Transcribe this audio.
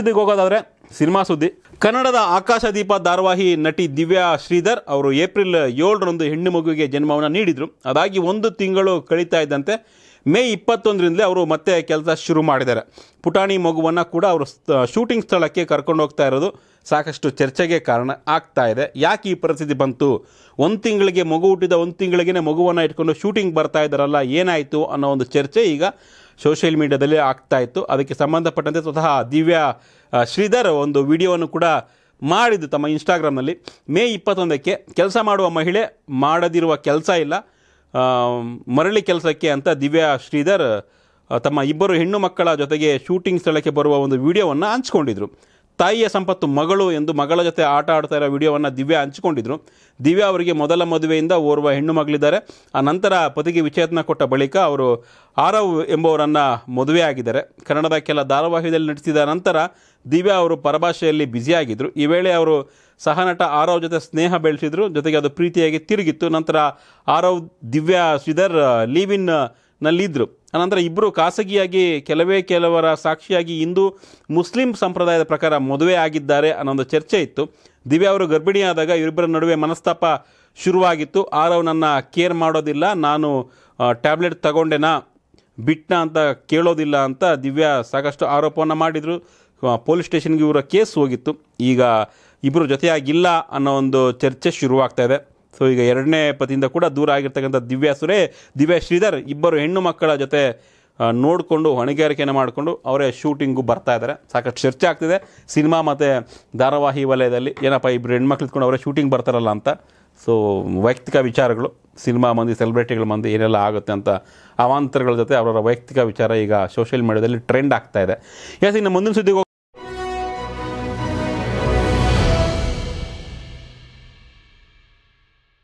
ಸುದ್ದಿಗೆ ಹೋಗೋದಾದರೆ ಸಿನಿಮಾ ಸುದ್ದಿ ಕನ್ನಡದ ಆಕಾಶದೀಪ ಧಾರಾವಾಹಿ ನಟಿ ದಿವ್ಯಾ ಶ್ರೀಧರ್ ಅವರು ಏಪ್ರಿಲ್ ಏಳರಂದು ಹೆಣ್ಣು ಮಗುವಿಗೆ ಜನ್ಮವನ್ನು ನೀಡಿದರು ಅದಾಗಿ ಒಂದು ತಿಂಗಳು ಕಳೀತಾ ಇದ್ದಂತೆ ಮೇ ಇಪ್ಪತ್ತೊಂದರಿಂದಲೇ ಅವರು ಮತ್ತೆ ಕೆಲಸ ಶುರು ಮಾಡಿದ್ದಾರೆ ಪುಟಾಣಿ ಮಗುವನ್ನು ಕೂಡ ಅವರು ಶೂಟಿಂಗ್ ಸ್ಥಳಕ್ಕೆ ಕರ್ಕೊಂಡು ಹೋಗ್ತಾ ಇರೋದು ಸಾಕಷ್ಟು ಚರ್ಚೆಗೆ ಕಾರಣ ಆಗ್ತಾ ಇದೆ ಯಾಕೆ ಈ ಪರಿಸ್ಥಿತಿ ಬಂತು ಒಂದು ತಿಂಗಳಿಗೆ ಮಗು ಹುಟ್ಟಿದ ಒಂದು ತಿಂಗಳಿಗೆ ಮಗುವನ್ನು ಇಟ್ಕೊಂಡು ಶೂಟಿಂಗ್ ಬರ್ತಾ ಇದ್ದಾರಲ್ಲ ಏನಾಯಿತು ಅನ್ನೋ ಒಂದು ಚರ್ಚೆ ಈಗ ಸೋಷಿಯಲ್ ಮೀಡಿಯಾದಲ್ಲಿ ಆಗ್ತಾ ಇತ್ತು ಅದಕ್ಕೆ ಸಂಬಂಧಪಟ್ಟಂತೆ ಸ್ವತಃ ದಿವ್ಯಾ ಶ್ರೀಧರ್ ಒಂದು ವಿಡಿಯೋವನ್ನು ಕೂಡ ಮಾಡಿದ್ದು ತಮ್ಮ ಇನ್ಸ್ಟಾಗ್ರಾಮ್ನಲ್ಲಿ ಮೇ ಇಪ್ಪತ್ತೊಂದಕ್ಕೆ ಕೆಲಸ ಮಾಡುವ ಮಹಿಳೆ ಮಾಡದಿರುವ ಕೆಲಸ ಇಲ್ಲ ಮರಳಿ ಕೆಲಸಕ್ಕೆ ಅಂತ ದಿವ್ಯಾ ಶ್ರೀಧರ್ ತಮ್ಮ ಇಬ್ಬರು ಹೆಣ್ಣು ಮಕ್ಕಳ ಜೊತೆಗೆ ಶೂಟಿಂಗ್ ಸ್ಥಳಕ್ಕೆ ಬರುವ ಒಂದು ವಿಡಿಯೋವನ್ನು ಹಂಚ್ಕೊಂಡಿದ್ರು ತಾಯಿಯ ಸಂಪತ್ತು ಮಗಳು ಎಂದು ಮಗಳ ಜೊತೆ ಆಟ ಆಡ್ತಾ ಇರೋ ವಿಡಿಯೋವನ್ನು ದಿವ್ಯಾ ಹಂಚಿಕೊಂಡಿದ್ರು ದಿವ್ಯಾ ಅವರಿಗೆ ಮೊದಲ ಮದುವೆಯಿಂದ ಓರ್ವ ಹೆಣ್ಣು ಮಗಳಿದ್ದಾರೆ ಆ ನಂತರ ಪತಿಗೆ ವಿಚ್ಛೇದನ ಕೊಟ್ಟ ಬಳಿಕ ಅವರು ಆರವ್ ಎಂಬುವರನ್ನು ಮದುವೆಯಾಗಿದ್ದಾರೆ ಕನ್ನಡದ ಕೆಲ ಧಾರಾವಾಹಿಯಲ್ಲಿ ನಟಿಸಿದ ನಂತರ ದಿವ್ಯಾ ಅವರು ಪರಭಾಷೆಯಲ್ಲಿ ಬ್ಯುಸಿಯಾಗಿದ್ದರು ಈ ವೇಳೆ ಅವರು ಸಹನಟ ಆರವ್ ಜೊತೆ ಸ್ನೇಹ ಬೆಳೆಸಿದ್ರು ಜೊತೆಗೆ ಅದು ಪ್ರೀತಿಯಾಗಿ ತಿರುಗಿತ್ತು ನಂತರ ಆರವ್ ದಿವ್ಯಾ ಶ್ರೀಧರ್ ಲೀವ್ ಇನ್ ನಲ್ಲಿದ್ದರು ಅನಂತರ ಇಬ್ಬರು ಖಾಸಗಿಯಾಗಿ ಕೆಲವೇ ಕೆಲವರ ಸಾಕ್ಷಿಯಾಗಿ ಇಂದು ಮುಸ್ಲಿಂ ಸಂಪ್ರದಾಯದ ಪ್ರಕಾರ ಮದುವೆ ಆಗಿದ್ದಾರೆ ಅನ್ನೋ ಒಂದು ಚರ್ಚೆ ಇತ್ತು ದಿವ್ಯಾ ಅವರು ಗರ್ಭಿಣಿಯಾದಾಗ ಇವರಿಬ್ಬರ ನಡುವೆ ಮನಸ್ತಾಪ ಶುರುವಾಗಿತ್ತು ಆರವ್ ನನ್ನ ಕೇರ್ ಮಾಡೋದಿಲ್ಲ ನಾನು ಟ್ಯಾಬ್ಲೆಟ್ ತಗೊಂಡೆನಾ ಬಿಟ್ನ ಅಂತ ಕೇಳೋದಿಲ್ಲ ಅಂತ ದಿವ್ಯಾ ಸಾಕಷ್ಟು ಆರೋಪವನ್ನು ಮಾಡಿದರು ಪೊಲೀಸ್ ಸ್ಟೇಷನ್ಗೆ ಇವರ ಕೇಸ್ ಹೋಗಿತ್ತು ಈಗ ಇಬ್ಬರು ಜೊತೆಯಾಗಿಲ್ಲ ಅನ್ನೋ ಒಂದು ಚರ್ಚೆ ಶುರುವಾಗ್ತಾ ಇದೆ ಸೊ ಈಗ ಎರಡನೇ ಪತಿಯಿಂದ ಕೂಡ ದೂರ ಆಗಿರ್ತಕ್ಕಂಥ ದಿವ್ಯಾ ಸುರೇ ದಿವ್ಯಾ ಶ್ರೀಧರ್ ಇಬ್ಬರು ಹೆಣ್ಣು ಮಕ್ಕಳ ಜೊತೆ ನೋಡಿಕೊಂಡು ಹೊಣೆಗಾರಿಕೆಯನ್ನು ಮಾಡಿಕೊಂಡು ಅವರೇ ಶೂಟಿಂಗು ಬರ್ತಾ ಇದ್ದಾರೆ ಸಾಕಷ್ಟು ಚರ್ಚೆ ಆಗ್ತಿದೆ ಸಿನಿಮಾ ಮತ್ತು ಧಾರಾವಾಹಿ ವಲಯದಲ್ಲಿ ಏನಪ್ಪ ಇಬ್ಬರು ಹೆಣ್ಣು ಹೆಣ್ಮಕ್ಳು ಇದ್ಕೊಂಡು ಅವರೇ ಶೂಟಿಂಗ್ ಬರ್ತಾರಲ್ಲ ಅಂತ ಸೊ ವೈಯಕ್ತಿಕ ವಿಚಾರಗಳು ಸಿನಿಮಾ ಮಂದಿ ಸೆಲೆಬ್ರಿಟಿಗಳ ಮಂದಿ ಏನೆಲ್ಲ ಆಗುತ್ತೆ ಅಂತ ಅವಾಂತರಗಳ ಜೊತೆ ಅವರ ವೈಯಕ್ತಿಕ ವಿಚಾರ ಈಗ ಸೋಷಿಯಲ್ ಮೀಡಿಯಾದಲ್ಲಿ ಟ್ರೆಂಡ್ ಆಗ್ತಾ ಇದೆ ಯಾಕೆ ಇನ್ನು ಮುಂದಿನ ಸುದ್ದಿಗೆ